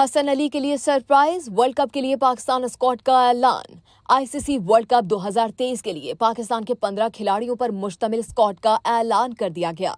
हसन अली के लिए surprise world cup के लिए पाकिस्तान स्कॉट का ऐलान आईसीसी वर्ल्ड कप 2023 के लिए पाकिस्तान के 15 खिलाड़ियों पर मुश्तमिल स्कॉट का ऐलान कर दिया गया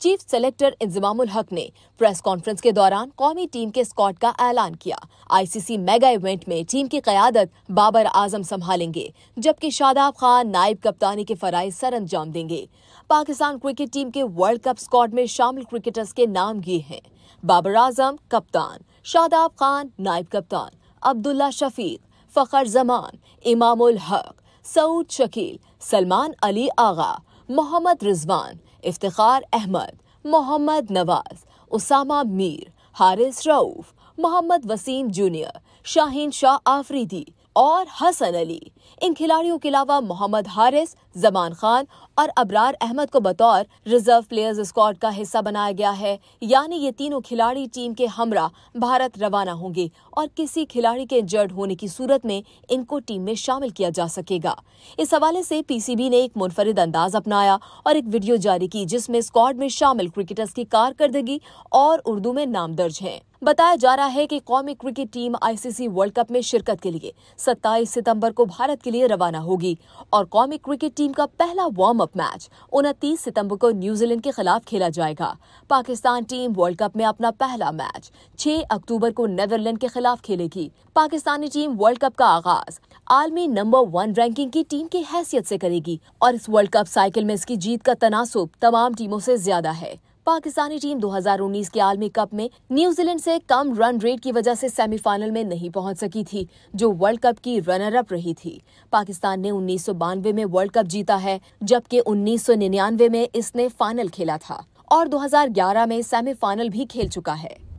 चीफ सेलेक्टर इंजमामुल हक ने प्रेस कॉन्फ्रेंस के दौरान कौमी टीम के स्कॉट का ऐलान किया आईसीसी मेगा इवेंट में टीम की क्यादत बाबर आजम संभालेंगे जबकि शादाब खान नायब कप्तानी के फराय सर अंजाम देंगे पाकिस्तान क्रिकेट टीम के वर्ल्ड कप स्कॉट में शामिल क्रिकेटर्स के नाम ये हैं बाबर आजम कप्तान शादाब खान नायब कप्तान अब्दुल्ला शफीक फ़खर जमान इमाम हक सऊद शकील सलमान अली आगा मोहम्मद रिजवान इफ्तार अहमद मोहम्मद नवाज उसामा मीर हारिस रऊफ मोहम्मद वसीम जूनियर शाहीन शाह आफरीदी और हसन अली इन खिलाड़ियों के अलावा मोहम्मद हारिस जमान खान और अबरार अहमद को बतौर रिजर्व प्लेयर्स स्क्वाड का हिस्सा बनाया गया है यानी ये तीनों खिलाड़ी टीम के हमरा भारत रवाना होंगे और किसी खिलाड़ी के इंजर्ड होने की सूरत में इनको टीम में शामिल किया जा सकेगा इस हवाले से पीसीबी ने एक मुनफरद अंदाज अपनाया और एक वीडियो जारी की जिसमें स्क्वाड में शामिल क्रिकेटर्स की कारकर्दगी और उर्दू में नाम दर्ज है बताया जा रहा है कि कौमी cricket team ICC world cup में शिरकत के लिए 27 सितंबर को भारत के लिए रवाना होगी और कौमी क्रिकेट टीम का पहला वार्म अप मैच उनतीस सितंबर को न्यूजीलैंड के खिलाफ खेला जाएगा पाकिस्तान टीम वर्ल्ड कप में अपना पहला मैच 6 अक्टूबर को नेदरलैंड के खिलाफ खेलेगी पाकिस्तानी टीम वर्ल्ड कप का आगाज आलमी नंबर वन रैंकिंग की टीम की हैसियत से करेगी और इस वर्ल्ड कप साइकिल में इसकी जीत का तनासुब तमाम टीमों से ज्यादा है पाकिस्तानी टीम 2019 के आलमी कप में न्यूजीलैंड से कम रन रेट की वजह से सेमीफाइनल में नहीं पहुंच सकी थी जो वर्ल्ड कप की रनर अप रही थी पाकिस्तान ने उन्नीस में वर्ल्ड कप जीता है जबकि उन्नीस में इसने फाइनल खेला था और 2011 में सेमीफाइनल भी खेल चुका है